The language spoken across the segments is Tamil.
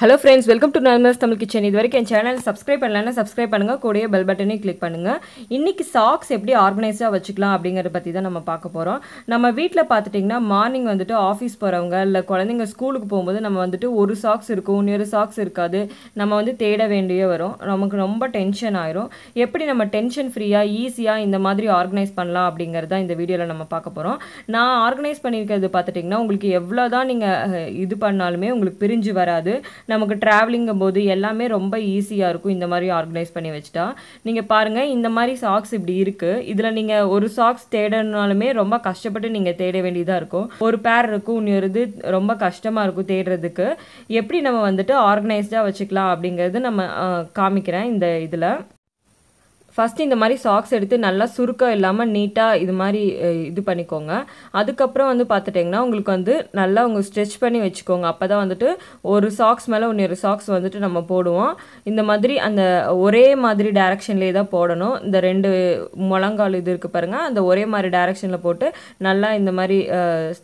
hello friends welcome to normals Tamil kitchen இது வரைக்கும் என் சேனல் சப்ஸ்கிரைப் பண்ணலாம் சப்ஸ்கிரைப் பண்ணுங்கள் கூடயே பெல் பட்டனையும் கிளிக் பண்ணுங்கள் இன்றைக்கி சாக்ஸ் எப்படி ஆர்கனைஸாக வச்சுக்கலாம் அப்படிங்கிறத பற்றி தான் நம்ம பார்க்க போகிறோம் நம்ம வீட்டில் பார்த்துட்டிங்கன்னா மார்னிங் வந்துட்டு ஆஃபீஸ் போகிறவங்க இல்லை குழந்தைங்க ஸ்கூலுக்கு போகும்போது நம்ம வந்துட்டு ஒரு சாக்ஸ் இருக்கும் இன்னொரு சாக்ஸ் இருக்காது நம்ம வந்து தேட வேண்டிய வரும் நமக்கு ரொம்ப டென்ஷன் ஆயிரும் எப்படி நம்ம டென்ஷன் ஃப்ரீயாக ஈஸியாக இந்த மாதிரி ஆர்கனைஸ் பண்ணலாம் அப்படிங்கிறது தான் இந்த வீடியோவில் நம்ம பார்க்க போகிறோம் நான் ஆர்கனைஸ் பண்ணியிருக்கிறது பார்த்துட்டிங்கன்னா உங்களுக்கு எவ்வளோ தான் நீங்கள் இது பண்ணாலுமே உங்களுக்கு பிரிஞ்சு வராது நமக்கு ட்ராவலிங்கும் போது எல்லாமே ரொம்ப ஈஸியாக இருக்கும் இந்த மாதிரி ஆர்கனைஸ் பண்ணி வச்சுட்டா நீங்கள் பாருங்கள் இந்த மாதிரி சாக்ஸ் இப்படி இருக்குது இதில் நீங்கள் ஒரு சாக்ஸ் தேடணுனாலுமே ரொம்ப கஷ்டப்பட்டு நீங்கள் தேட வேண்டியதாக இருக்கும் ஒரு பேர் இருக்கும் இன்னொரு ரொம்ப கஷ்டமாக இருக்கும் தேடுறதுக்கு எப்படி நம்ம வந்துட்டு ஆர்கனைஸ்டாக வச்சுக்கலாம் அப்படிங்கிறது நம்ம காமிக்கிறேன் இந்த இதில் ஃபஸ்ட்டு இந்த மாதிரி சாக்ஸ் எடுத்து நல்லா சுருக்கம் இல்லாமல் நீட்டாக இது மாதிரி இது பண்ணிக்கோங்க அதுக்கப்புறம் வந்து பார்த்துட்டிங்கன்னா உங்களுக்கு வந்து நல்லா உங்கள் ஸ்ட்ரெச் பண்ணி வச்சுக்கோங்க அப்போ தான் வந்துட்டு ஒரு சாக்ஸ் மேலே இன்னொரு சாக்ஸ் வந்துட்டு நம்ம போடுவோம் இந்த மாதிரி அந்த ஒரே மாதிரி டேரக்ஷன்லேயே தான் போடணும் இந்த ரெண்டு முழங்கால் இது இருக்குது பாருங்கள் அந்த ஒரே மாதிரி டேரெக்ஷனில் போட்டு நல்லா இந்த மாதிரி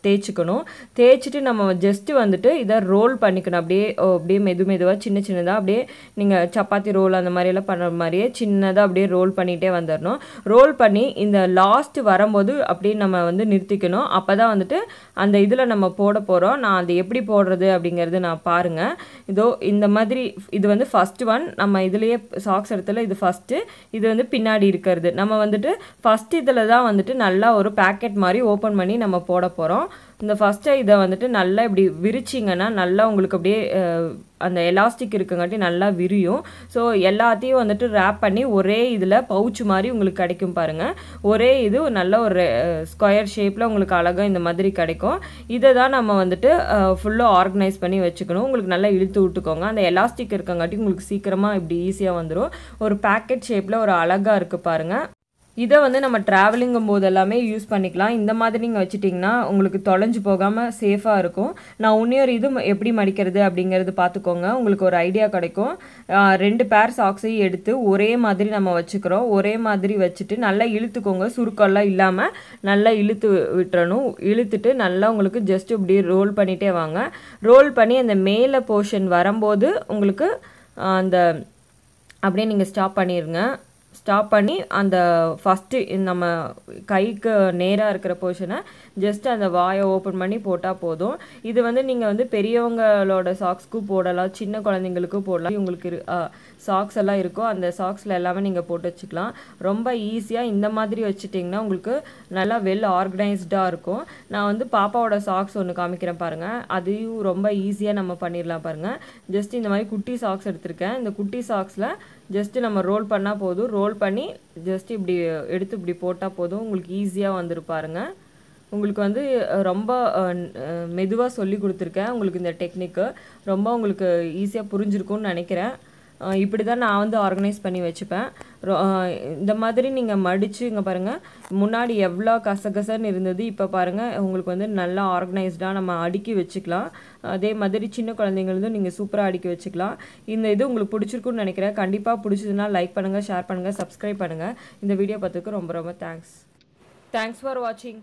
தேய்ச்சிக்கணும் தேய்ச்சிட்டு நம்ம ஜஸ்ட்டு வந்துட்டு இதை ரோல் பண்ணிக்கணும் அப்படியே அப்படியே மெது மெதுவாக சின்ன சின்னதாக அப்படியே நீங்கள் சப்பாத்தி ரோல் அந்த மாதிரியெல்லாம் பண்ணுற மாதிரியே சின்னதாக அப்படியே ரோல் ரோல் பண்ணிகிட்டே வந்துடணும் ரோல் பண்ணி இந்த லாஸ்ட் வரும்போது அப்படியே நம்ம வந்து நிறுத்திக்கணும் அப்போ தான் வந்துட்டு அந்த இதில் நம்ம போட போகிறோம் நான் அது எப்படி போடுறது அப்படிங்கிறது நான் பாருங்கள் இதோ இந்த மாதிரி இது வந்து ஃபஸ்ட்டு ஒன் நம்ம இதுலேயே சாக்ஸ் எடுத்துல இது ஃபஸ்ட்டு இது வந்து பின்னாடி இருக்கிறது நம்ம வந்துட்டு ஃபஸ்ட் இதில் தான் வந்துட்டு நல்லா ஒரு பேக்கெட் மாதிரி ஓப்பன் பண்ணி நம்ம போட போகிறோம் இந்த ஃபஸ்ட்டை இதை வந்துட்டு நல்லா இப்படி விரிச்சிங்கன்னா நல்லா உங்களுக்கு அப்படியே அந்த எலாஸ்டிக் இருக்குங்காட்டி நல்லா விரியும் ஸோ எல்லாத்தையும் வந்துட்டு ரேப் பண்ணி ஒரே இதில் பவுச் மாதிரி உங்களுக்கு கிடைக்கும் பாருங்கள் ஒரே இது நல்ல ஒரு ஸ்கொயர் ஷேப்பில் உங்களுக்கு அழகாக இந்த மாதிரி கிடைக்கும் இதை தான் நம்ம வந்துட்டு ஃபுல்லாக ஆர்கனைஸ் பண்ணி வச்சுக்கணும் உங்களுக்கு நல்லா இழுத்து விட்டுக்கோங்க அந்த எலாஸ்டிக் இருக்கங்காட்டி உங்களுக்கு சீக்கிரமாக இப்படி ஈஸியாக வந்துடும் ஒரு பேக்கெட் ஷேப்பில் ஒரு அழகாக இருக்குது பாருங்கள் இதை வந்து நம்ம ட்ராவலிங்கும் போது எல்லாமே யூஸ் பண்ணிக்கலாம் இந்த மாதிரி நீங்கள் வச்சுட்டிங்கன்னா உங்களுக்கு தொலைஞ்சு போகாமல் சேஃபாக இருக்கும் நான் இன்னொரு இது எப்படி மடிக்கிறது அப்படிங்கிறது பார்த்துக்கோங்க உங்களுக்கு ஒரு ஐடியா கிடைக்கும் ரெண்டு பேர் சாக்ஸையும் எடுத்து ஒரே மாதிரி நம்ம வச்சுக்கிறோம் ஒரே மாதிரி வச்சுட்டு நல்லா இழுத்துக்கோங்க சுருக்கெல்லாம் இல்லாமல் நல்லா இழுத்து விட்டுறணும் இழுத்துட்டு நல்லா உங்களுக்கு ஜஸ்ட் இப்படி ரோல் பண்ணிகிட்டே வாங்க ரோல் பண்ணி அந்த மேலே போர்ஷன் வரும்போது உங்களுக்கு அந்த அப்படியே நீங்கள் ஸ்டாப் பண்ணிடுங்க ஸ்டாப் பண்ணி அந்த ஃபஸ்ட்டு நம்ம கைக்கு நேராக இருக்கிற போர்ஷனை ஜஸ்ட் அந்த வாயை ஓப்பன் பண்ணி போட்டால் போதும் இது வந்து நீங்கள் வந்து பெரியவங்களோட சாக்ஸ்க்கும் போடலாம் சின்ன குழந்தைங்களுக்கும் போடலாம் உங்களுக்கு சாக்ஸ் எல்லாம் இருக்கோ அந்த சாக்ஸில் எல்லாமே நீங்கள் போட்டு வச்சுக்கலாம் ரொம்ப ஈஸியாக இந்த மாதிரி வச்சுட்டிங்கன்னா உங்களுக்கு நல்லா வெல் ஆர்கனைஸ்டாக இருக்கும் நான் வந்து பாப்பாவோட சாக்ஸ் ஒன்று காமிக்கிறேன் பாருங்கள் அதையும் ரொம்ப ஈஸியாக நம்ம பண்ணிடலாம் பாருங்கள் ஜஸ்ட் இந்த மாதிரி குட்டி சாக்ஸ் எடுத்திருக்கேன் இந்த குட்டி சாக்ஸில் ஜஸ்ட்டு நம்ம ரோல் பண்ணால் போதும் ரோல் பண்ணி ஜஸ்ட் இப்படி எடுத்து இப்படி போட்டால் போதும் உங்களுக்கு ஈஸியாக வந்துரு பாருங்கள் உங்களுக்கு வந்து ரொம்ப மெதுவாக சொல்லி கொடுத்துருக்கேன் உங்களுக்கு இந்த டெக்னிக்கு ரொம்ப உங்களுக்கு ஈஸியாக புரிஞ்சிருக்கும்னு நினைக்கிறேன் இப்படி தான் நான் வந்து ஆர்கனைஸ் பண்ணி வச்சுப்பேன் இந்த மாதிரி நீங்கள் மடித்து இங்கே பாருங்கள் முன்னாடி எவ்வளோ கசகசன்னு இருந்தது இப்போ பாருங்கள் உங்களுக்கு வந்து நல்லா ஆர்கனைஸ்டாக நம்ம அடுக்கி வச்சுக்கலாம் அதே மாதிரி சின்ன குழந்தைங்களும் நீங்கள் சூப்பராக அடுக்கி வச்சுக்கலாம் இந்த இது உங்களுக்கு பிடிச்சிருக்குன்னு நினைக்கிறேன் கண்டிப்பாக பிடிச்சதுன்னா லைக் பண்ணுங்கள் ஷேர் பண்ணுங்கள் சப்ஸ்கிரைப் பண்ணுங்கள் இந்த வீடியோ பார்த்துக்கு ரொம்ப ரொம்ப தேங்க்ஸ் தேங்க்ஸ் ஃபார் வாட்சிங்